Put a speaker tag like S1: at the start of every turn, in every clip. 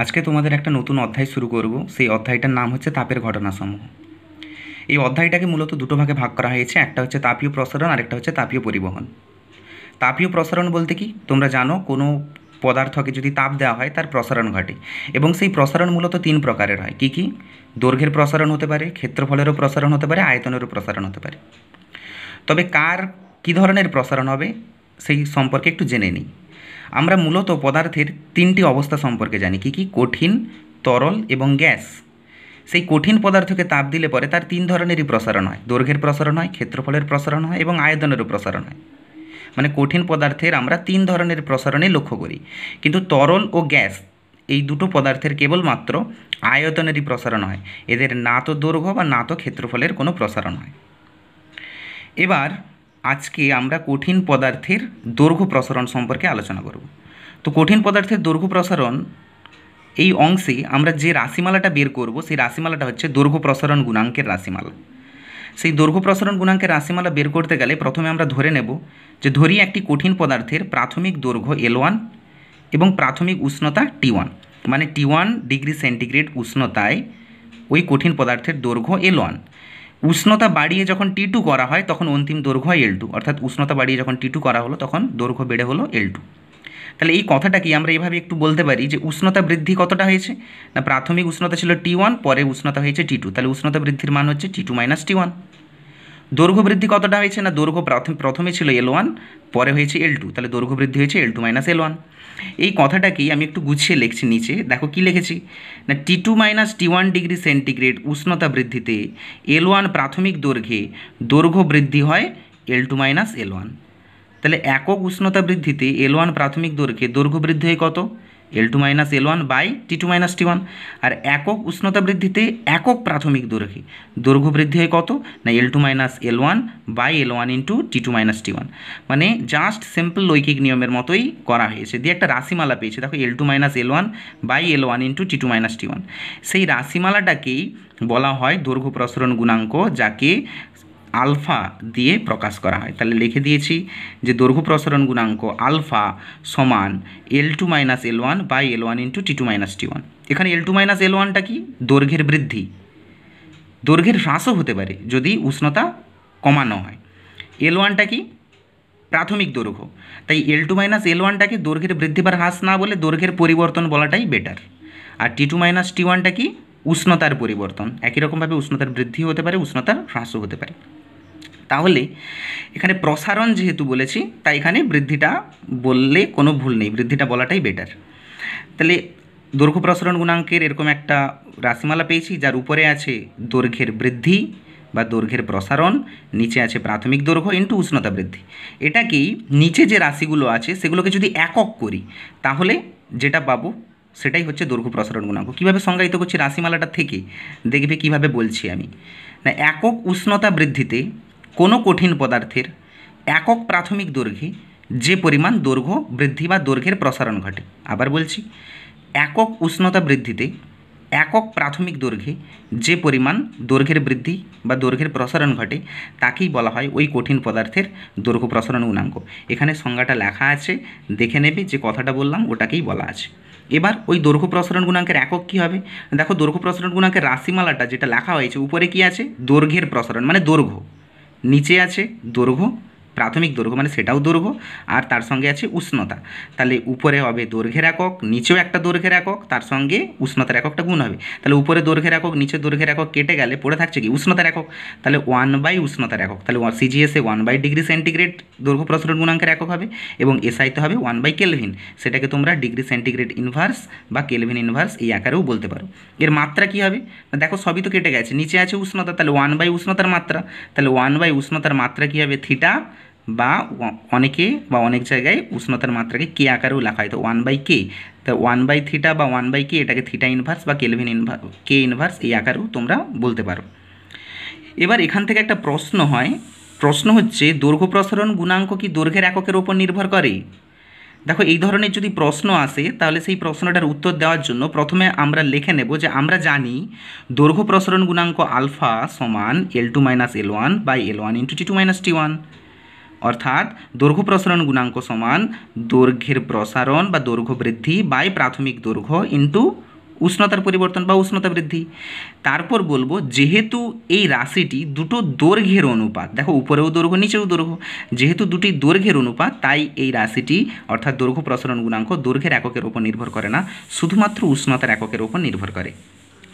S1: আজকে তোমাদের একটা নতুন অধ্যায় শুরু করব সেই অধ্যায়টার নাম হচ্ছে তাপের ঘটনাসমূহ এই অধ্যায়টাকে মূলত দুটো ভাগে ভাগ করা হয়েছে একটা হচ্ছে তাপীয় প্রসারণ আর একটা হচ্ছে তাপীয় পরিবহন তাপীয় প্রসারণ বলতে কি তোমরা জানো কোনো পদার্থকে যদি তাপ দেওয়া হয় তার প্রসারণ ঘটে এবং সেই প্রসারণ মূলত তিন প্রকারের হয় কি কি দৈর্ঘ্যের প্রসারণ হতে পারে ক্ষেত্রফলেরও প্রসারণ হতে পারে আয়তনেরও প্রসারণ হতে পারে তবে কার কী ধরনের প্রসারণ হবে সেই সম্পর্কে একটু জেনে নিই আমরা মূলত পদার্থের তিনটি অবস্থা সম্পর্কে জানি কি কি কঠিন তরল এবং গ্যাস সেই কঠিন পদার্থকে তাপ দিলে পরে তার তিন ধরনেরই প্রসারণ হয় দৈর্ঘ্যের প্রসারণ হয় ক্ষেত্রফলের প্রসারণ হয় এবং আয়তনেরও প্রসারণ হয় মানে কঠিন পদার্থের আমরা তিন ধরনের প্রসারণে লক্ষ্য করি কিন্তু তরল ও গ্যাস এই দুটো পদার্থের কেবলমাত্র আয়তনেরই প্রসারণ হয় এদের না তো দৈর্ঘ্য বা না তো ক্ষেত্রফলের কোনো প্রসারণ হয় এবার আজকে আমরা কঠিন পদার্থের দৈর্ঘ্য প্রসারণ সম্পর্কে আলোচনা করব তো কঠিন পদার্থের দৈর্ঘ্য প্রসারণ এই অংশে আমরা যে রাশিমালাটা বের করব সেই রাশিমালাটা হচ্ছে দৈর্ঘ্য প্রসারণ গুণাঙ্কের রাশিমালা সেই দৈর্ঘ্য প্রসারণ গুণাঙ্কের রাশিমালা বের করতে গেলে প্রথমে আমরা ধরে নেব যে ধরি একটি কঠিন পদার্থের প্রাথমিক দৈর্ঘ্য এল ওয়ান এবং প্রাথমিক উষ্ণতা টি ওয়ান মানে টি ওয়ান ডিগ্রি সেন্টিগ্রেড উষ্ণতায় ওই কঠিন পদার্থের দৈর্ঘ্য এল ওয়ান উষ্ণতা বাড়িয়ে যখন টি টু করা হয় তখন অন্তিম দৈর্ঘ্য হয় এল টু অর্থাৎ উষ্ণতা বাড়িয়ে যখন টি টু করা হলো তখন দৈর্ঘ্য বেড়ে হলো এল টু তাহলে এই কথাটা কি আমরা এভাবে একটু বলতে পারি যে উষ্ণতা বৃদ্ধি কতটা হয়েছে না প্রাথমিক উষ্ণতা ছিল টি ওয়ান পরে উষ্ণতা হয়েছে টি টু তাহলে উষ্ণতা বৃদ্ধির মান হচ্ছে T two minus T one দৈর্ঘ্য বৃদ্ধি কতটা হয়েছে না দৈর্ঘ্য প্রথমে ছিল এল ওয়ান পরে হয়েছে এল টু তাহলে দৈর্ঘ্য বৃদ্ধি হয়েছে L two minus L one এই কথাটাকেই আমি একটু গুছিয়ে লিখছি নিচে দেখো কি লিখেছি না T two minus T one degree centigrade উষ্ণতা বৃদ্ধিতে এল ওয়ান প্রাথমিক দৈর্ঘ্যে দৈর্ঘ্য বৃদ্ধি হয় L two minus L one তাহলে একক উষ্ণতা বৃদ্ধিতে এল ওয়ান প্রাথমিক দৈর্ঘ্যে দৈর্ঘ্য বৃদ্ধি হয় কত L two minus L one by T two minus T one আর একক উষ্ণতা বৃদ্ধিতে একক প্রাথমিক দৈর্ঘ্য দৈর্ঘ্য বৃদ্ধি হয় কত না L two minus L one by L one into T two minus T one মানে জাস্ট সিম্পল লৈকিক নিয়মের মতোই করা হয়েছে দিয়ে একটা রাশিমালা পেয়েছে দেখো L two minus L one by L one into T two minus T one সেই রাশিমালাটাকেই বলা হয় দৈর্ঘ্য প্রসরণ গুণাঙ্ক যাকে আলফা দিয়ে প্রকাশ করা হয় তাহলে লিখে দিয়েছি যে দৈর্ঘ্য প্রসারণ গুণাঙ্ক আলফা সমান L two minus L one by L one into T two minus T one এখানে এল টু মাইনাস এল ওয়ানটা কি দৈর্ঘ্যের বৃদ্ধি দৈর্ঘ্যের হ্রাসও হতে পারে যদি উষ্ণতা কমানো হয় এল ওয়ানটা কি প্রাথমিক দৈর্ঘ্য তাই এল টু মাইনাস এল ওয়ানটাকে দৈর্ঘ্যের বৃদ্ধি বা হ্রাস না বলে দৈর্ঘ্যের পরিবর্তন বলাটাই বেটার আর টি টু মাইনাস টি ওয়ানটা কি উষ্ণতার পরিবর্তন একই রকমভাবে উষ্ণতার বৃদ্ধি হতে পারে উষ্ণতার হ্রাসও হতে পারে তাহলে এখানে প্রসারণ যেহেতু বলেছি তাই এখানে বৃদ্ধিটা বললে কোনো ভুল নেই বৃদ্ধিটা বলাটাই বেটার তাহলে দৈর্ঘ্য প্রসারণ গুণাঙ্কের এরকম একটা রাশিমালা পেয়েছি যার উপরে আছে দৈর্ঘ্যের বৃদ্ধি বা দৈর্ঘ্যের প্রসারণ নিচে আছে প্রাথমিক দৈর্ঘ্য ইন্টু উষ্ণতা বৃদ্ধি এটাকেই নিচে যে রাশিগুলো আছে সেগুলোকে যদি একক করি তাহলে যেটা পাবো সেটাই হচ্ছে দৈর্ঘ্য প্রসারণ গুণাঙ্ক কীভাবে সংজ্ঞায়িত করছি রাশিমালাটা থেকে দেখবে কিভাবে বলছি আমি না একক উষ্ণতা বৃদ্ধিতে কোনো কঠিন পদার্থের একক প্রাথমিক দৈর্ঘ্যে যে পরিমাণ দৈর্ঘ্য বৃদ্ধি বা দৈর্ঘ্যের প্রসারণ ঘটে আবার বলছি একক উষ্ণতা বৃদ্ধিতে একক প্রাথমিক দৈর্ঘ্যে যে পরিমাণ দৈর্ঘ্যের বৃদ্ধি বা দৈর্ঘ্যের প্রসারণ ঘটে তাকেই বলা হয় ওই কঠিন পদার্থের দৈর্ঘ্য প্রসারণ গুণাঙ্ক এখানে সংজ্ঞাটা লেখা আছে দেখে নেবে যে কথাটা বললাম ওটাকেই বলা আছে এবার ওই দৈর্ঘ্য প্রসারণ গুণাঙ্কের একক কী হবে দেখো দৈর্ঘ্য প্রসারণ গুণাঙ্কের রাশিমালাটা যেটা লেখা হয়েছে উপরে কি আছে দৈর্ঘ্যের প্রসারণ মানে দৈর্ঘ্য নিচে আছে দৈর্ঘ্য প্রাথমিক দৈর্ঘ্য মানে সেটাও দৈর্ঘ্য আর তার সঙ্গে আছে উষ্ণতা তাহলে উপরে হবে দৈর্ঘ্যের একক নিচেও একটা দৈর্ঘ্যের একক তার সঙ্গে উষ্ণতার এককটা গুণ হবে তাহলে উপরে দৈর্ঘ্যের একক নিচে দৈর্ঘ্যের একক কেটে গেলে পড়ে থাকছে কি উষ্ণতার একক তাহলে ওয়ান বাই উষ্ণতার একক তাহলে সিজিএসে ওয়ান বাই ডিগ্রি সেন্টিগ্রেড দৈর্ঘ্য প্রসরণ গুণাঙ্কের একক হবে এবং এসআইতে হবে ওয়ান বাই কেলভিন সেটাকে তোমরা ডিগ্রি সেন্টিগ্রেড ইনভার্স বা কেলভিন ইনভার্স এই আকারেও বলতে পারো এর মাত্রা কি হবে দেখো সবই তো কেটে গেছে নিচে আছে উষ্ণতা তাহলে ওয়ান বাই উষ্ণতার মাত্রা তাহলে ওয়ান বাই উষ্ণতার মাত্রা কী হবে থিটা বা অনেকে বা অনেক জায়গায় উষ্ণতার মাত্রাকে কে আকারেও লেখা হয় তো ওয়ান বাই কে তো ওয়ান বাই থিটা বা ওয়ান বাই কে এটাকে থিটা ইনভার্স বা কেলভিন ইনভার্স কে ইনভার্স এই আকারেও তোমরা বলতে পারো এবার এখান থেকে একটা প্রশ্ন হয় প্রশ্ন হচ্ছে দৈর্ঘ্য প্রসারণ গুণাঙ্ক কি দৈর্ঘ্যের এককের ওপর নির্ভর করে দেখো এই ধরনের যদি প্রশ্ন আসে তাহলে সেই প্রশ্নটার উত্তর দেওয়ার জন্য প্রথমে আমরা লিখে নেব যে আমরা জানি দৈর্ঘ্য প্রসারণ গুণাঙ্ক আলফা সমান L two minus L one by L one into T two minus T one অর্থাৎ দৈর্ঘ্য প্রসারণ গুণাঙ্ক সমান দৈর্ঘ্যের প্রসারণ বা দৈর্ঘ্য বৃদ্ধি বাই প্রাথমিক দৈর্ঘ্য ইন্টু উষ্ণতার পরিবর্তন বা উষ্ণতা বৃদ্ধি তারপর বলবো যেহেতু এই রাশিটি দুটো দৈর্ঘ্যের অনুপাত দেখো উপরেও দৈর্ঘ্য নিচেও দৈর্ঘ্য যেহেতু দুটি দৈর্ঘ্যের অনুপাত তাই এই রাশিটি অর্থাৎ দৈর্ঘ্য প্রসারণ গুণাঙ্ক দৈর্ঘ্যের এককের উপর নির্ভর করে না শুধুমাত্র উষ্ণতার এককের ওপর নির্ভর করে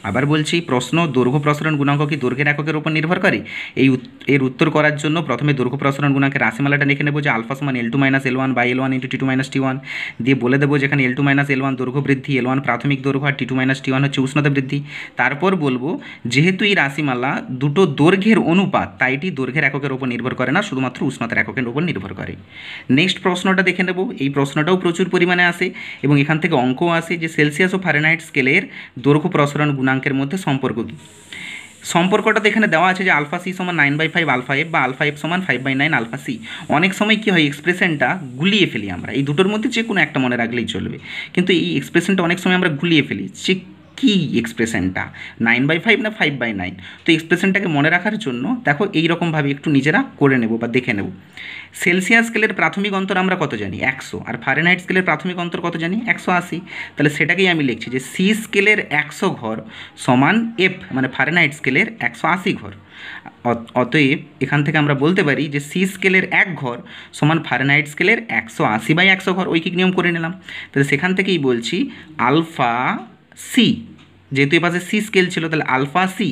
S1: আবার বলছি প্রশ্ন দৈর্ঘ্য প্রসরণ গুণাঙ্ক কি দৈর্ঘ্যের এককের উপর নির্ভর করে এই এর উত্তর করার জন্য প্রথমে দৈর্ঘ্য প্রসরণ গুণাঙ্কের রাশিমালাটা লিখে নেবো যে আলফা সমান L two minus L one by L one into T two minus T one দিয়ে বলে দেবো যেখানে L two minus L one দৈর্ঘ্য বৃদ্ধি এল ওয়ান প্রাথমিক দৈর্ঘ্য আর T two minus T one হচ্ছে উষ্ণতা বৃদ্ধি তারপর বলবো যেহেতু এই রাশিমালা দুটো দৈর্ঘ্যের অনুপাত তাই এটি দৈর্ঘ্যের এককের উপর নির্ভর করে না শুধুমাত্র উষ্ণতার এককের উপর নির্ভর করে নেক্সট প্রশ্নটা দেখে নেব এই প্রশ্নটাও প্রচুর পরিমাণে আসে এবং এখান থেকে অঙ্ক আসে যে সেলসিয়াস ও ফারেনহাইট স্কেলের দৈর্ঘ্য প্রসরণ গুণ পূর্ণাঙ্কের মধ্যে সম্পর্ক কী সম্পর্কটা তো এখানে দেওয়া আছে যে আলফা সি সমান nine by five alpha F বা আলফা এফ সমান five by nine alpha C অনেক সময় কী হয় এক্সপ্রেশনটা গুলিয়ে ফেলি আমরা এই দুটোর মধ্যে যে কোনো একটা মনে রাখলেই চলবে কিন্তু এই এক্সপ্রেশনটা অনেক সময় আমরা গুলিয়ে ফেলি সে কি এক্সপ্রেশনটা নাইন বাই ফাইভ না ফাইভ বাই নাইন তো এক্সপ্রেশনটাকে মনে রাখার জন্য দেখো এই রকমভাবে একটু নিজেরা করে নেব বা দেখে নেব সেলসিয়াস স্কেলের প্রাথমিক অন্তর আমরা কত জানি একশো আর ফারেনহাইট স্কেলের প্রাথমিক অন্তর কত জানি একশো আশি তাহলে সেটাকেই আমি লিখছি যে সি স্কেলের একশো ঘর সমান এফ মানে ফারেনহাইট স্কেলের একশো আশি ঘর অতএব এখান থেকে আমরা বলতে পারি যে সি স্কেলের এক ঘর সমান ফারেনাইট স্কেলের একশো আশি বাই একশো ঘর ঐকিক নিয়ম করে নিলাম তাহলে সেখান থেকেই বলছি আলফা সি যেহেতু এ পাশে সি স্কেল ছিল তাহলে আলফা সি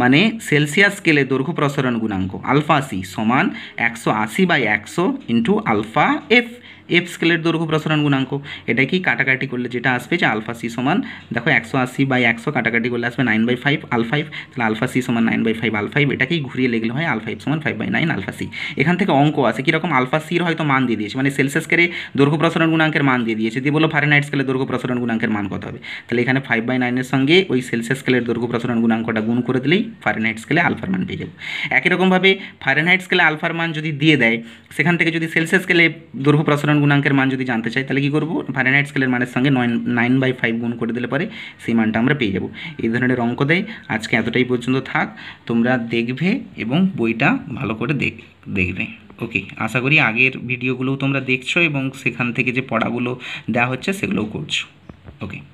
S1: মানে সেলসিয়াস স্কেলে দৈর্ঘ্য প্রসারণ গুণাঙ্ক আলফা সি সমান একশো আশি বাই একশো ইন্টু আলফা এফ এফ স্কেলের দৈর্ঘ্য প্রসারণ গুণাঙ্ক এটা কি কাটাকাটি করলে যেটা আসবে যে আলফা সি সমান দেখো একশো আশি বাই একশো কাটাকাটি করলে আসবে নাইন বাই ফাইভ আলফাইভ তাহলে আলফা সি সমান নাইন বাই ফাইভ আলফাইভ এটাকেই ঘুরিয়ে লেগলে হয় আলফাইভ সমান five by nine alpha C এখান থেকে অঙ্ক আছে কীরকম আলফা সির হয়তো মান দিয়ে দিয়েছে মানে সেলসিয়াস স্কেলে দৈর্ঘ্য প্রসারণ গুণাঙ্কের মান দিয়ে দিয়েছে দিয়ে বলো ফারেনহাইট স্কেলে দৈর্ঘ্য প্রসারণ গুণাঙ্কের মান কত হবে তাহলে এখানে ফাইভ বাই নাইনের সঙ্গে ওই সেলসিয়াস স্কেলের দৈর্ঘ্য প্রসারণ গুণাঙ্কটা গুণ করে দিলেই ফারেনহাইট স্কেলে আলফার মান পেয়ে যাবো একই রকমভাবে ফারেনহাইট স্কেলে আলফার মান যদি দিয়ে দেয় সেখান থেকে যদি সেলসিয়াস স্কেলে দৈর্ঘ্য প্রসারণ গুণাঙ্কের মান যদি জানতে চাই তাহলে কী করবো ফারেনাইট স্কেলের মানের সঙ্গে নয় নাইন বাই ফাইভ গুণ করে দিলে পরে সেই মানটা আমরা পেয়ে যাব এই ধরনের অঙ্ক দেয় আজকে এতটাই পর্যন্ত থাক তোমরা দেখবে এবং বইটা ভালো করে দেখ দেখবে ওকে আশা করি আগের ভিডিওগুলোও তোমরা দেখছো এবং সেখান থেকে যে পড়াগুলো দেওয়া হচ্ছে সেগুলোও করছো ওকে